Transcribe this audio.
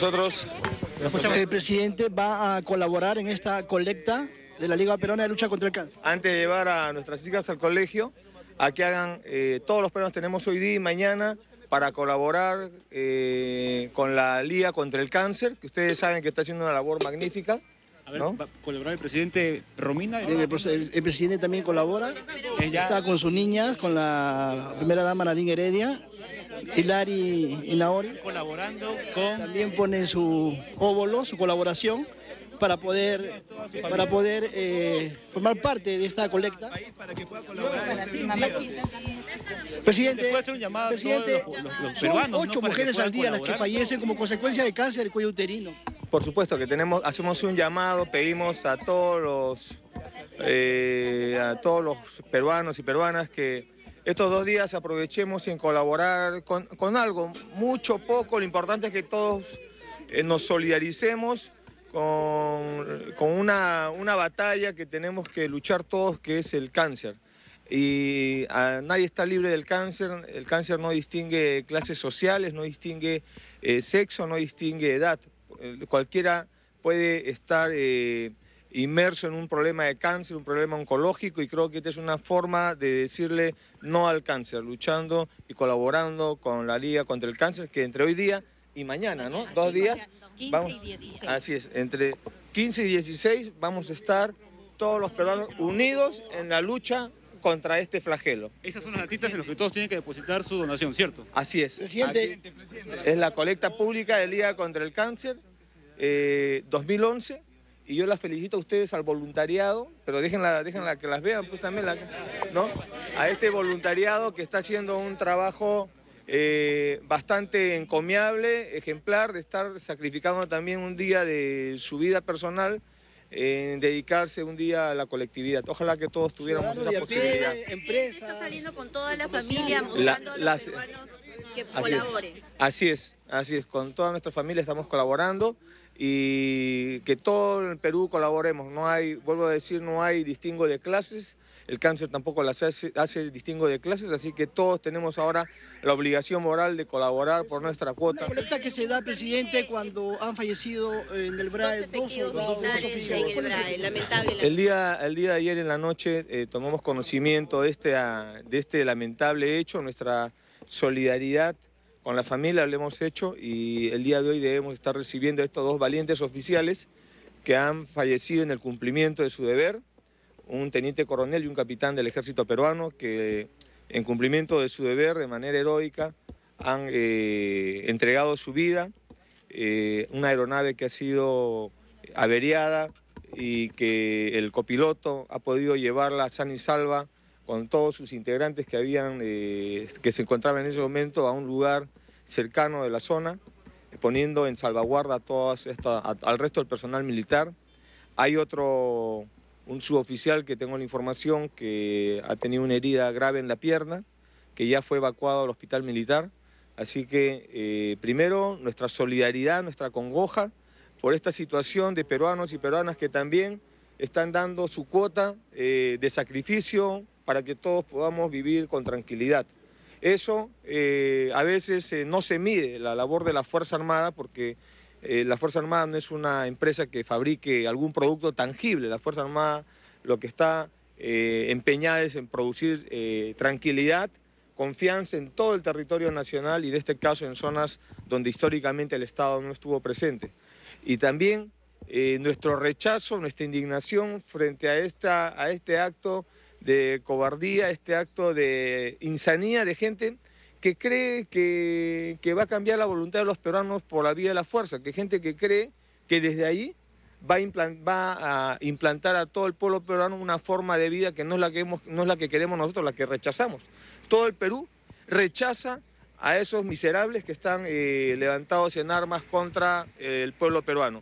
Nosotros. El presidente va a colaborar en esta colecta de la Liga Perona de Lucha contra el Cáncer. Antes de llevar a nuestras chicas al colegio, a que hagan eh, todos los que tenemos hoy día y mañana para colaborar eh, con la Liga contra el Cáncer, que ustedes saben que está haciendo una labor magnífica. A ver, ¿colaborar el presidente Romina? El, presidente también colabora. Está con sus niñas, con la primera dama Nadine Heredia, Hilari y Naori. Colaborando con... También ponen su óvulo, su colaboración, para poder, para poder eh, formar parte de esta colecta. Presidente, son ocho mujeres al día las que fallecen como consecuencia de cáncer de cuello uterino. Por supuesto que tenemos, hacemos un llamado, pedimos a todos los, eh, a todos los peruanos y peruanas que estos dos días aprovechemos en colaborar con, algo, mucho, poco, lo importante es que todos eh, nos solidaricemos con, una, una, batalla que tenemos que luchar todos, que es el cáncer. Y ah, nadie está libre del cáncer, el cáncer no distingue clases sociales, no distingue eh, sexo, no distingue edad. Eh, cualquiera puede estar inmerso en un problema de cáncer, un problema oncológico y creo que esta es una forma de decirle no al cáncer, luchando y colaborando con la Liga contra el Cáncer, que entre hoy día y mañana, ¿no? Dos días. 15 y 16. Así es, entre 15 y 16 vamos a estar todos los peruanos unidos en la lucha contra este flagelo. Esas son las latitas en las que todos tienen que depositar su donación, ¿cierto? Así es. es la colecta pública de Liga contra el Cáncer 2011 eh, y yo las felicito a ustedes al voluntariado, pero déjenla, que las vean, pues también, la, ¿no? A este voluntariado que está haciendo un trabajo eh, bastante encomiable, ejemplar, de estar sacrificando también un día de su vida personal en dedicarse un día a la colectividad. Ojalá que todos tuviéramos esa posibilidad. ¿Y empresa, está saliendo con toda la familia, buscando los las, que colaboren. así es, así es, con toda nuestra familia estamos colaborando y que todo el Perú colaboremos. No hay, vuelvo a decir, no hay distingo de clases, el cáncer tampoco hace, distingo de clases, así que todos tenemos ahora la obligación moral de colaborar por nuestra cuota. la colecta que se da, presidente, cuando han fallecido eh, en el BRAE dos, dos oficiales. El, día, el día de ayer en la noche eh, tomamos conocimiento de este, de este lamentable hecho, nuestra solidaridad con la familia lo hemos hecho y el día de hoy debemos estar recibiendo a estos dos valientes oficiales que han fallecido en el cumplimiento de su deber, un teniente coronel y un capitán del ejército peruano que en cumplimiento de su deber de manera heroica han eh, entregado su vida, eh, una aeronave que ha sido averiada y que el copiloto ha podido llevarla sana y salva con todos sus integrantes que, habían, eh, que se encontraban en ese momento a un lugar cercano de la zona, eh, poniendo en salvaguarda todas al resto del personal militar. Hay otro, un suboficial que tengo la información que ha tenido una herida grave en la pierna, que ya fue evacuado al hospital militar. Así que, eh, primero, nuestra solidaridad, nuestra congoja por esta situación de peruanos y peruanas que también están dando su cuota de sacrificio, para que todos podamos vivir con tranquilidad. Eso eh, a veces eh, no se mide la labor de la Fuerza Armada porque eh, la Fuerza Armada no es una empresa que fabrique algún producto tangible. La Fuerza Armada lo que está empeñada es en producir tranquilidad, confianza en todo el territorio nacional y en este caso en zonas donde históricamente el Estado no estuvo presente. Y también nuestro rechazo, nuestra indignación frente a, esta, a este acto de cobardía, este acto de insanía de gente que cree que, va a cambiar la voluntad de los peruanos por la vía de la fuerza, que gente que cree que desde ahí va a, implantar a todo el pueblo peruano una forma de vida que no es la que, no es la que queremos nosotros, la que rechazamos. Todo el Perú rechaza a esos miserables que están eh, levantados en armas contra eh, el pueblo peruano.